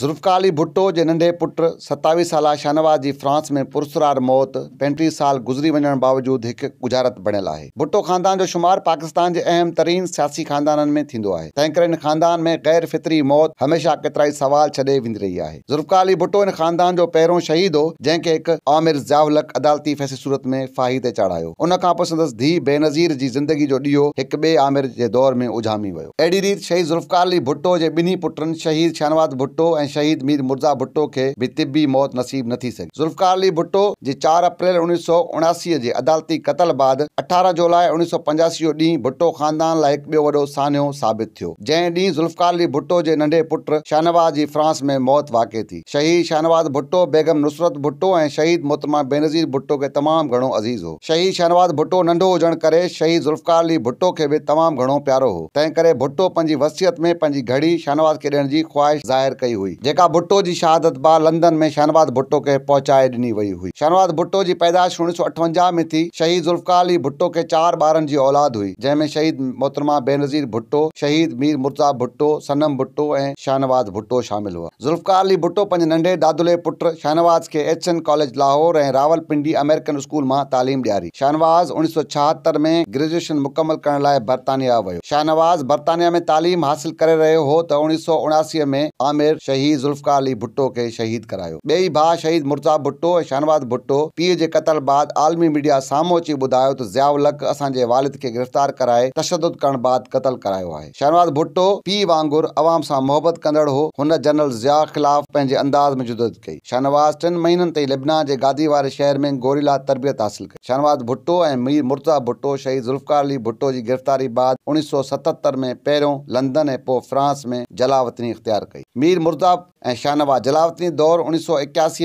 ज़ुल्फ़िकार भुट्टो के नंढे पुट सतावीह साल शाहनवाज़ की फ्रांस में पुरसरार मौत पंटीह साल गुज़री वञण बावजूदि हिकु गुजारत बणियल है भुट्टो ख़ानदान जो शुमार पाकिस्तान के अहम तरीन सियासी खानदान में थींदो आहे तंहिं करे ख़ानदान में गैर फितरी मौत हमेशा केतरा ही सवाल छदे वेंदी रही आहे ज़ुल्फ़िकार भुट्टो हिन ख़ानदान जो पहिरियों शहीद हो जैके एक आमिर ज़ावलक अदालती फ़ैसिली सूरत में फाही ते चढ़ायो उन खां पोइ बेनज़ीर की ज़िंदगी जो ॾीओ एक बे आमिर के दौर में उझामी वियो अहिड़ी रीति शहीद ज़ुल्फ़िकार भुट्टो के ॿिन्ही पुटन शहीद शाहनवाज़ भुट्टो ऐं ऐं शहीद मीर मुर्ज़ा भुट्टो खे बि तिबी मौत नसीब न थी सघी ज़ुल्फकार अली भुट्टो जी चार अप्रैल उणिवीह सौ उणासीअ जे अदालती क़तल बाद अठारह जुलाई उणिवीह सौ पंजासीअ ॾींहुं भुट्टो ख़ानदान लाइ हिकु ॿियो वॾो सानियो साबित थियो जंहिं ॾींहुं ज़ुल्फकार अली भुट्टो जे नंढे पुट शाहनवाज़ जी फ्रांस में मौत वाक़े थी शहीद शाहनवाज़ भुट्टो बेगम नुसरत भुट्टो ऐं शहीद मुतमा बेनज़ीर भुट्टो खे तमामु घणो अज़ीज़ हो शहीद शाहनवाज़ भुट्टो नंढो हुजण करे शहीद ज़ुल्फकार अली भुट्टो खे बि तमामु घणो प्यारो हो तंहिं करे भुट्टो पंहिंजी वसियत में पंहिंजी घड़ी शाहनवाज़ खे ॾियण जी ख़्वाहिश ज़ाहिर कई हुई हुई जेका भुट्टो की शहादत बा लंदन में शहनवाज भुट्टो के पहुचाए डी वही हुई शहनवाज भुट्टो की पैदाश उन्नीस सौ अठवंजा में थी शहीद जुल्फकार भुट्टो के चार बार की औलाद हुई जैमें शहीद मोहतरमा बेनज़ीर भुट्टो शहीद मीर मुर्ज़ा भुट्टो सनम भुट्टो ए शाहनवाज भुट्टो शामिल हुआ जुल्फकार अली भुट्टो पे नंढे दादुले पुट शाहनवाज के एच एन कॉलेज लाहौर ए रावल पिंडी अमेरिकन स्कूल में तालीम डारी शाहनवाज उन्नीस सौ छहत्तर में ग्रेजुएशन मुकमल कर लाइ बरतानिया वो शाहनवाज बरतानिया में तालीम हासिल कर रहे हो तो उणिवीह सौ उणासीअ में आमिर शहीद ही ज़ुल्फ़कार अली भुट्टो के शहीद करायो बेई भा शहीद मुर्ज़ा भुट्टो ऐं शाहनवाज़ भुट्टो पीउ के क़तल बाद आलमी मीडिया सामू अची ॿुधायो त ज़ियाउलक असाजे वालिद के गिरफ़्तार कराए तशद करण बाद क़तल करायो है शाहनवाज़ भुट्टो पी वांगुर अवाम से मोहब्बत कदड़ हो हुन जनरल ज़िया ख़िलाफ़ पैं अंदाज़ में जुदत कई शाहनवाज़ टिनि महीननि तीन लिबना के गादी वारे शहर में गोरीला तरबियत हासिल कई शाहनवाज़ भुट्टो ए मीर मुर्ज़ा भुट्टो शहीद ज़ुल्फ़कार अली भुट्टो की गिरफ़्तारी बाद उणिवीह सौ सतहत्तर में पहिरियों लंदन ए फ्रांस में जलावतनी इख़्तियार कई मीर मुर्ज़ा खिलाफ शाहनवाज जलावती दौर उन्नीस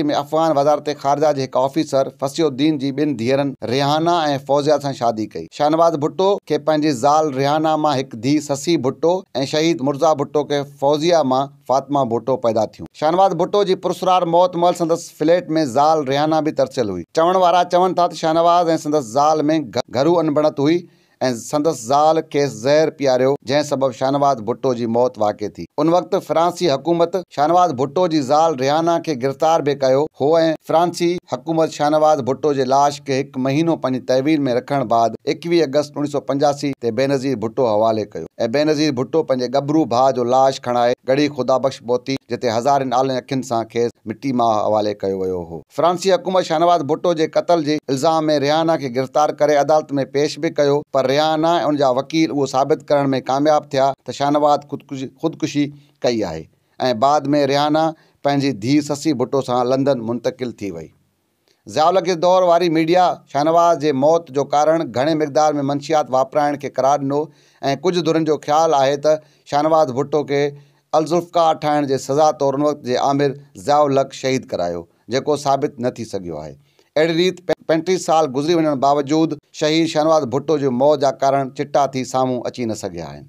में अफगान वजारत खारजा के एक ऑफिसर फसियोद्दीन की बिन धीअरनि रिहाना ए फौजिया से शादी कई शाहनवाज भुट्टो के पंहिंजी ज़ाल रिहाना में एक धी ससी भुट्टो ए शहीद मुर्ज़ा भुट्टो के फौजिया में फातिमा भुट्टो पैदा थी शाहनवाज भुट्टो की पुरसरार मौत महिल संदसि फ्लैट में ज़ाल रिहाना भी तरसियल हुई चवण वारा चवन था शाहनवाज ए संदसि ज़ाल में घरू अनबणत हुई ऐं ज़ाल खेसि ज़हर पीआरियो जै सबबि शाहनवाज़ भुट्टो की मौत वाक़ थी उन वक्त फ्रांसी हुकूमत शाहनवाज़ भुट्टो की ज़ाल रिहाना के गिरफ़्तार भी कयो हो ऐं फ्रांसी हुकूमत शाहनवाज़ भुट्टो के लाश के एक महीनों पानी तहवील में रखने बाद एकवीह अगस्त उणिवीह सौ पंजासी बेनज़ीर भुट्टो हवाले कयो बेनज़ीर भुट्टो पंहिंजे गभरू भा जो लाश खणाए गड़ी ख़ुदा बख्श बोती जिते हज़ार नालनि अखियुनि सां खेसि मिटी मां हवाले कयो वियो हो फ्रांसी हुकूमत शाहनवाज़ भुट्टो जे क़तल जे इल्ज़ाम में रिहाना खे गिरफ़्तार करे अदालत में पेश बि कयो पर रिहाना ऐं उनजा वकील उहो साबित करण में कामयाबु थिया त शाहनवाज़ ख़ुदकुशी ख़ुदकुशी कई आहे ऐं बाद में रिहाना पंहिंजी धीउ ससी भुट्टो सां लंदन मुंतकिल थी वई ज़ियाल के दौर वारी मीडिया शाहनवाज़ जे मौत जो कारण घणे मकदार में मंशियात वापराइण खे करार ॾिनो ऐं कुझु धुरनि जो ख़्यालु आहे त शाहनवाज़ भुट्टो खे अल ज़ुल्फ़कार ठाहिण जे सज़ा तौर हुन जे आमिर ज़ियाउलक शहीद करायो जेको साबित न थी सघियो आहे अहिड़ी रीति पंटीह साल गुज़री वञण बावजूदि शहीद शहनवाज़ भुट्टो जो मौत जा कारण चिटा थी साम्हूं अची न सघिया आहिनि